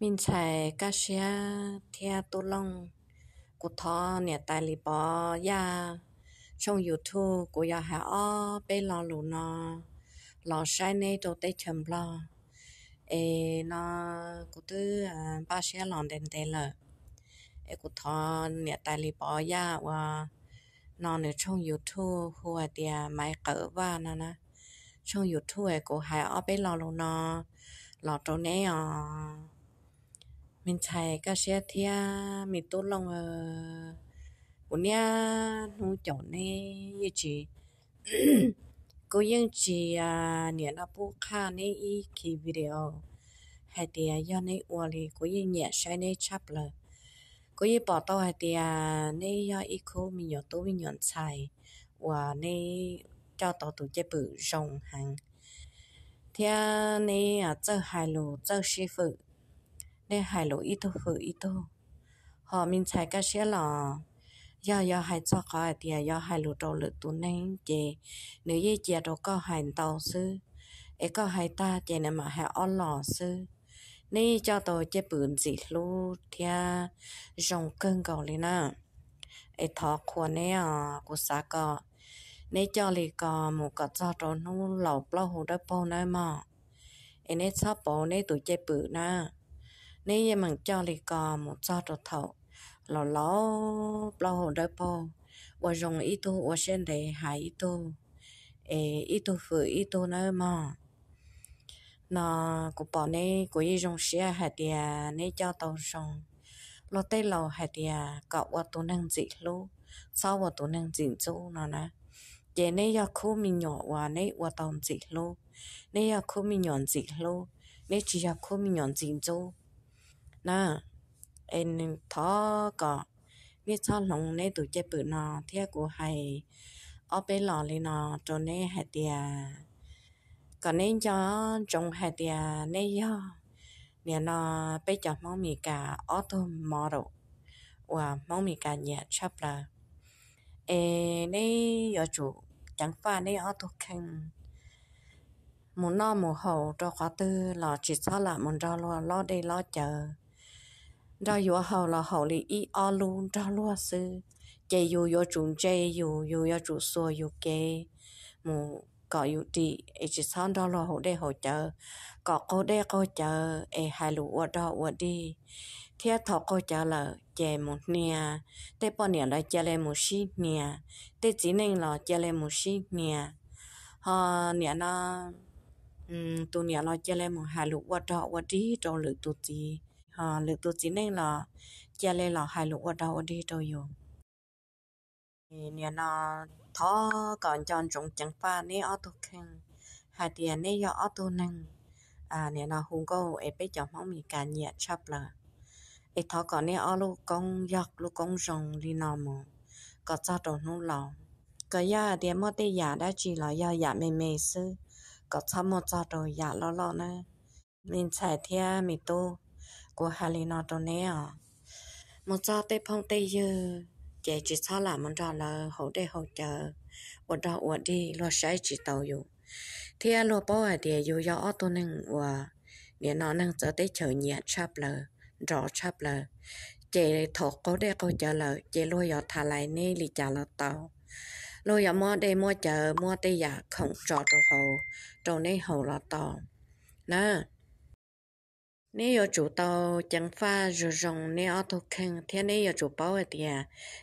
mình chạy cá xe theo tu long của thọ nè tài lì bò ya trong youtube của ya hà o bê lò lù nó lò sai nê đồ tê chầm lò ê nó của tư à, ba xe lò đèn tê lờ ê của thọ nè tài lì bò ya và nó nữa trong youtube hu hùa tìa máy cỡ và nó nè trong youtube của hà o bê lò lù nó lò trâu nè à mình chạy cái xe thia mình tốt lòng ờ cũng nha nó chỗ này như chị cô yên chị à nhẹ nó bu kha này y kỳ video hay thì do này ủa lì cô yên nhẹ sai này chắp lờ cô yên bỏ tao hay thì à này do y cô mình nhỏ tôi mình nhọn xài và này cho tao tụi chơi bự rồng hàng thia này à chơi hai lù chơi sư phụ để hài lộ ít thôi phử ít thôi họ mình chạy cái xe lò do do hai cho có thì do hai lụt đầu lụt tu nên nếu như chị đâu có hai sư ấy có hai ta chị nên mà hai on lò sư nên cho tôi chế bự gì lu thia à, rồng cơn cầu lên nè ấy à, thọ của nè của xã cọ cho lì cọ một cọ cho trốn nó lẩu bao hồ đất bao nơi mà ấy nên sắp bao nên tụi chế bự nè nếu mà cho thì có một cho đồ thầu lò ló bao hồ đôi bao và dùng ít tu và sen để hại ít tu ít tu phụ ít tu nơi mà nó của bọn này của y dùng xe hạt địa, này cho tàu sông lo tê lầu hạt địa, cậu và tu năng dị lu sau và tu năng dị chú nó nè giờ này giờ khu mi nhỏ và này và tàu dị lu này giờ khu mình nhỏ dị lu này chỉ giờ khu mình nhỏ dị chú là em thó cọ biết sao lòng nè tụi chơi bự nó theo của hay ở bên lò lên nó cho nè hay tiề còn nên cho trồng hay tiề nè do nè nó bây giờ mong mì cả ở thôn mò rồi và mong mì cả nhà chấp là ê nè giờ chủ chẳng phải nè ở thôn khăn muốn nó muốn hậu cho khóa tư là chỉ sao là muốn cho lo lo đây lo chờ ra yo hầu là hầu li y o luôn ra lo sư chế yo yo chúng chế yo yo yo chủ so yo kê mu có yo đi e chỉ san đó lo hầu để hỗ trợ có cô để cô chờ e hai lu ở đó ở đi thế thọ cô chờ là chế một nhà thế bao nhà là chế lên một xí nhà thế chỉ nên là chế lên một xí nhà họ nhà nó 嗯，ตัวเนี่ยเราจะเล่นมหาลูกว่าดอกว่าดีจงหรือตัวจีฮะหรือตัวจีนเองเราเจเลยเราหายลูกอดดาวอดีตัวอยู่เนี่ยนะท้อก่อนจอนจงจังป้านี่ออตัวเค่งหาเดียนี่ยออตุนึงอ่าเนี่ยนะฮุงก็เอไปจอมห้องมีการเหยียดชับละไอท้อก่อนนี่ออลูกกงยักลูกกงจงลีนอมก็จะโดนนู่นเราก็ย่าเดียมอดได้ยาได้จีเราย่าอยากไม่เม่ซื้อ ก็ทำมอจอดยาล้อๆนะมีนใส่เทียมีตู้ của Halina tôi một cho tế phong tế dư chị chỉ sao là một trò là hổ đề hổ chờ, một trò ủa đi lo sai chỉ tàu dù thì anh lo bao à thì dù do ô tô nâng ủa nếu nó nâng cho tế chờ nhẹ chắp lờ rõ chắp lờ chị thuộc cố đề cố chờ lờ chị lo giờ thả lại nê lì trả lờ tàu lo giờ mua đề mua chờ mua tế giả không rõ đồ hổ, đồ nê hổ lọ tàu nè nếu chủ tàu chẳng pha rồi rồng nếu ở thuộc khăn thế nếu chủ bảo ở tiề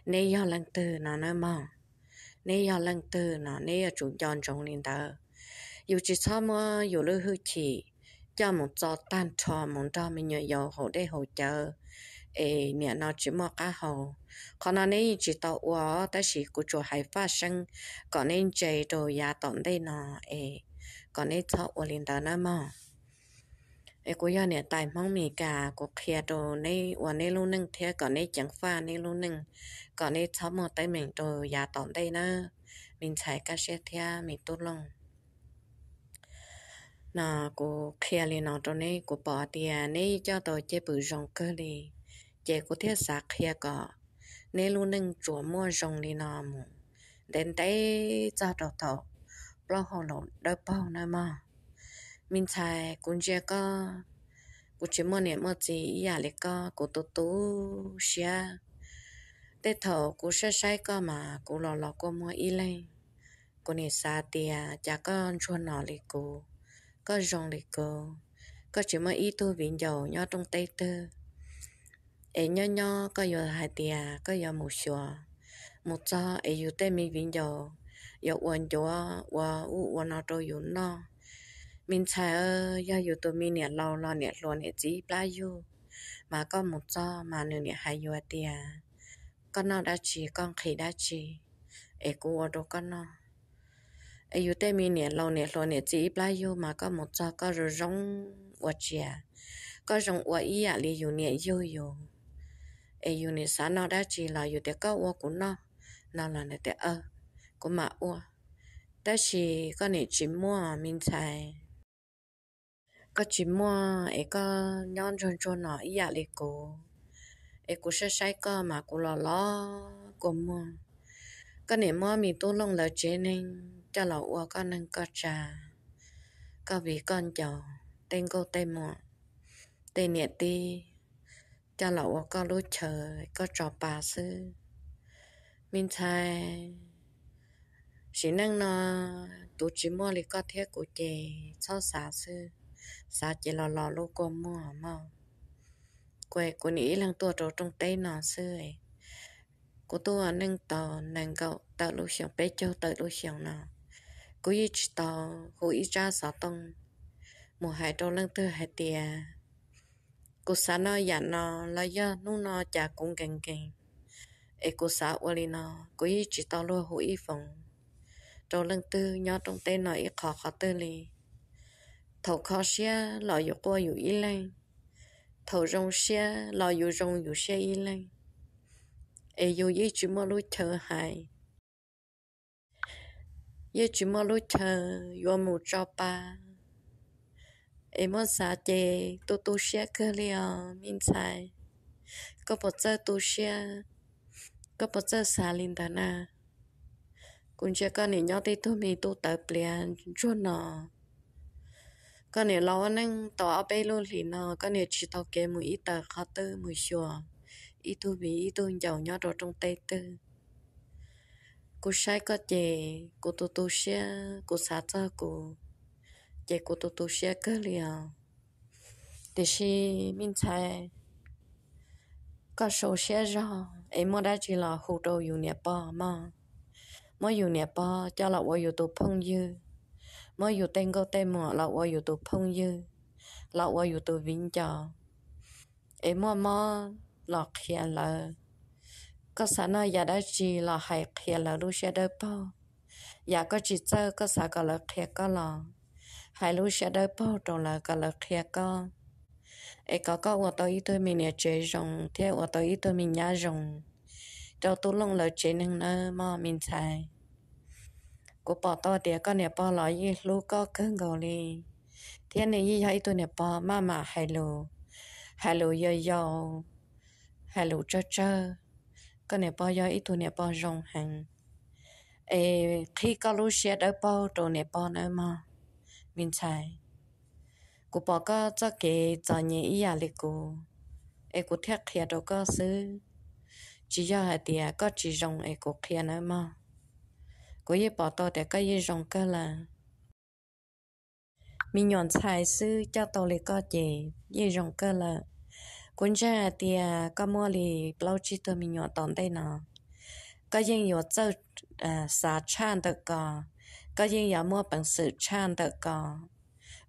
nếu do lần từ nó nói mong nếu do lần từ nó nếu chủ chọn trong liền tờ dù chỉ sao mà dù lưu hư chỉ cho một gió tan trò một trò mình nhờ yêu hỗ để hỗ trợ ê nè nó chỉ mò cá hồ còn nó nên chỉ tàu uo ta chỉ của chùa hải phát sinh còn nên chạy đồ giá tổng đây nó ê còn nên thọ uo liền tờ nó mong ไอ้กูย่าเนี่ยตายมั่งมีกากูเคลียร์ตัวในวันในรุ่นหนึ่งเทียก่อนในจังฟ้าในรุ่นหนึ่งก่อนในชอบมอเตอร์เหม่งตัวยาตอนได้นะมินใช้กาเชียเทียมีตุ้ลงน่ะกูเคลียร์เลยนอตัวนี้กูปอเตียนี่เจ้าตัวเจ็บปืนจงเกลีเจ้ากูเทียสักเคลียก่อในรุ่นหนึ่งจั่วมั่วจงเลยนอมูเดินได้เจ้าตัวโตปลอกหัวหลุดได้เป้านะมั้ง mình xài cũng chưa có cũng chỉ mua niệm mua gì ya lấy có cũng tu tu xia tê thầu cũng sẽ sai có mà cũng lò lò cũng mua ý lên cũng nên xa tiền chả có chuôn nọ lấy cô có rong lấy cô có chỉ mua ý thôi vịn dầu nhó trong tay tư ấy nhó nhó có giờ hai tiền có giờ một xua một cho ấy yêu tê mình vịn dầu giờ uốn chỗ và u uốn nó trôi uốn nó mình chờ ya yu tụi mình nè lâu lo nè luôn nè chỉ ba yu mà có một cho mà nửa nè hai yu à tia à. con nó đã chỉ con khỉ đã chỉ ê ở đâu con nó ê yu tê mình nè lâu nè luôn nè chỉ ba yu mà có một cho có rồi rong ua chia à. có rong ua ý à li yu nè yu yu ê yu nè sáng nó đã chỉ là yu tê có ua của nó nó là nè tê ơ cũng mà ua đó chỉ có nè chỉ mua mình xài có chỉ mua ấy có nhon tròn tròn nó ý à lì cô ấy cô sẽ sai cơ mà cô lo lo cô mua cái này mua mình tu lông là chế nên cho là uo con nên có trà có vị con chồng tên cô tên mua tên nhẹ ti cho là uo con lối chờ có trò bà sư mình thay chỉ năng nó tu chỉ mua lì có thiết của chị sau xả sư sa chỉ lò lò lô cô mua mà quê của nĩ lăng tua trâu trong tay nó xưa của tua nâng tò nâng gạo tạo lô xiong bé châu tạo lô xiong nó của y chỉ tò hồ y cha sáu tông một hai trâu lăng tư hai tia của sa nó dạ nó là do nu nó chả cũng gần gần e của sa uli nó của y chỉ tò lô hồ y phòng trâu lăng tư nhau trong tay nó y khó khó tư li thầu khó xe lò dụ qua dụ y lên thầu rong xe lò dụ rong dụ xe y lên e dụ dư chú mơ lũ thơ hài dư chú mơ lũ thơ dụ mù cho ba e mơ xa chê tu tu xe cơ liò minh xài có bộ chơi tu xe có bộ chơi xa linh đà na cũng chưa có nỉ nhau tí tu mi tu tờ plea chua nọ ก็เนี่ยเราอันนั้นต่อเอาไปลุ่นหลินเนาะก็เนี่ยชิตเอาเกมืออีตาคาเตอร์มือชัวอีตัวบีอีตัวเหยาเนาะเราตรงเตเตอร์กูใช้ก็เจกูตัวตัวเชียกูสาเจ้ากูเจกูตัวตัวเชียก็เลียวแต่ชีมินใช้ก็โซเชียลไอ้มอได้จีเราหูโตอยู่เนี่ยป้อมาเมื่ออยู่เนี่ยป้อเจ้าเราว่าอยู่ตัวพงยือ mà dù tên có tên mà là qua dù tụ phong dư là qua dù tụ vinh cho em mà mà là kia là có sẵn là giờ đã chỉ là hay kia là lúc xe đợi bao giờ có chỉ chơi có sẵn có là kia có là hay lúc sẽ đợi bao trong là có là kia có em có có ô tô ít tôi mình nhà chế rồng theo ô tô ít tôi mình nhà rồng cho tôi lông lời chế năng nơ mà mình xài กูปอตอเดียก็เนี่ยปอลอยยี่ลูกก็เครื่องเกาหลีเทียนเนี่ยยี่ยอยตัวเนี่ยปอมามาไฮโลไฮโลเยอยอไฮโลเจอเจอก็เนี่ยปอยอยตัวเนี่ยปอรงหังเอที่ก็รู้เชียดเอาปอตัวเนี่ยปอเนมามินชัยกูปอก็จะเกจอเนี่ยอียาเลยกูเอกูเทียเทียดก็ซื้อจียาเดียก็จีรงเอกูเทียเนมา có ye bỏ tàu để có ye rong cơ là mình nhọn xài sư cho tàu lì có chị ye rong cơ là cũng ra thì có mua lì bao chi tôi mình nhọn tòn đây nọ có yên yo zơ sa chan được có có yên yo mua bằng sự chan được có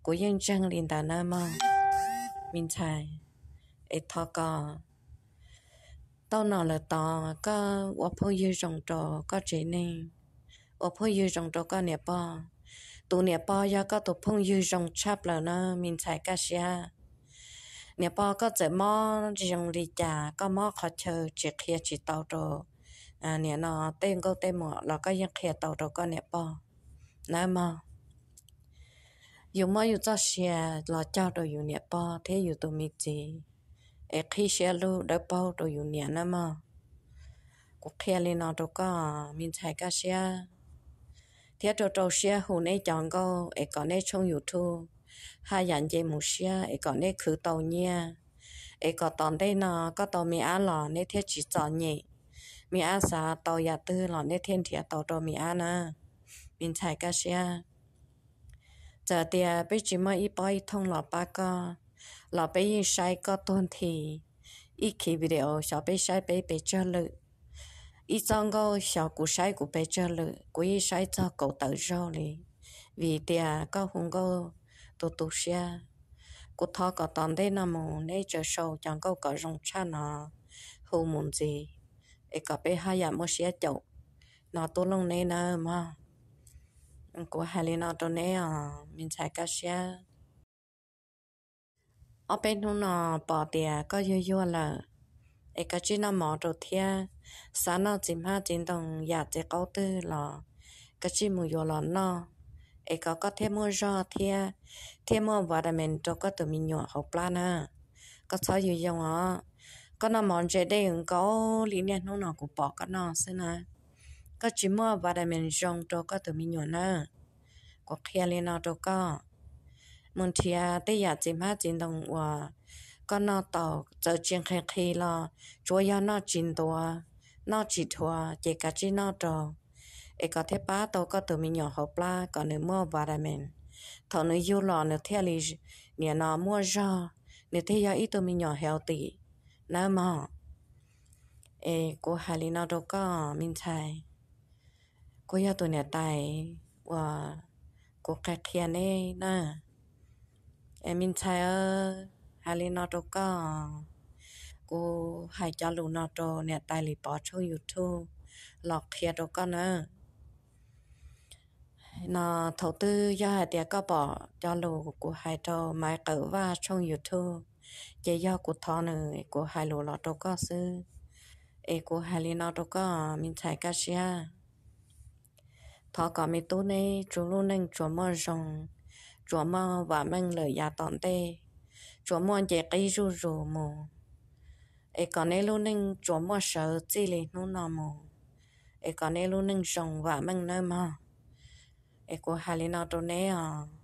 của yên chân liền đàn nơi mà mình xài ít thọ có tao nọ là tao có vợ phong yêu rong trò có chị nên อบพ่อยืจงตัวก็เนี่ยป้อตัวเนี่ยป้อยาก็ตัวพงยืจงชับแล้วนะมินชายก็เชียเนี่ยป้อก็จะมอจงลีจาก็มอขอเชอเจียเคลียจิตเตาโตอ่าเนี่ยนอเต้นก็เต้นหมดแล้วก็ยังเคลียโตโตก็เนี่ยป้อนะมออยู่มาอยู่จ้าเชียราเจ้าตัวอยู่เนี่ยป้อเทอยู่ตัวมีจีเอ็กซ์เชียลูกได้ป้อตัวอยู่เนี่ยนะมอกูเคลียเลยนอตัวก็มินชายก็เชียเทียโจโจเชียหูในจองก็เอก่อนในช่องยูทูบหายันเจมูเชียเอก่อนในคือโตเนี่ยเอกอตอนได้นอก็ตอนมีอาหล่อในเทียจีจอนเนี่ยมีอาสาโตายาตื้อหล่อในเทียนเทียเตาโตมีอานะมินชายกาเชียจะเตียไปจิมอีปอยทองหล่อป้าก็หล่อไปยิ่งใช้ก็ต้นที อีกคีวิดีโอชอบไปใช้ไปไปเจอเลย ít trong go sợ cụ sai cụ bé chơi lự cụ y sai cho cậu tự do lì vì tia có hùng go tụ tụ xe cụ thọ có tòn đây nằm mù nay chờ sâu chẳng câu có rong cha nó hồ muốn gì ấy có bê hai nhà mua xe chậu nó tu lông nay nè mà của hai lên nó tu nay à mình chạy cá xe ở bên nó bỏ tia có yêu yêu là ấy cái chuyện nó mò rồi thiệt sáng nó chỉ ha chỉ đồng nhà chỉ câu tư là cái chỉ mù yếu là nó ai có có thêm mua gió thia thêm mua và mình cho có tụi mình nhỏ học plan ha có sao gì dòng họ có nó mòn chơi đây cũng có lý niệm nó nó cũng bỏ cái nó thế nè có chỉ mua và mình trong cho có tụi mình nhỏ nè có khi lên nó cho có mình thì tới nhà chỉ ha chỉ đồng và có nó tàu giờ chuyện khai khi là chúa yêu nó chín tuổi nó chỉ thua chỉ cả chỉ nó trò ấy có thể ba tàu có tụi mình nhỏ hộp ba, còn nếu mua ba đây mình thọ nếu yêu lo, nếu theo lý nhà nó mua ra nếu thấy giờ ít tụi mình nhỏ heo tỉ nó mà ấy cô hà lý nó đâu có mình thấy cô giờ tụi nhà tài và cô cái kia này nè em mình thấy hà lý nó đâu có cô hay cho lù nọ trò nè tài lì bỏ cho youtube lọt kia đồ con nữa nó thầu tư do hai tiệc có bỏ cho lù của hai trò máy cỡ và trong youtube chỉ do của thọ nữa của hai lù lọt đồ có sư ê của hai lì nọ đồ có mình thấy cái gì à thọ có mình tu này chú luôn nên chú mơ rồng chú mơ và mình lời gia tọn tê chú mơ chỉ cái rù rù mù ai còn nên luôn nên chỗ mua sợ chỉ lì nó nọ mồ ai còn nên luôn nên rồng và mình nơi mà ai của hà lì nó đâu nè à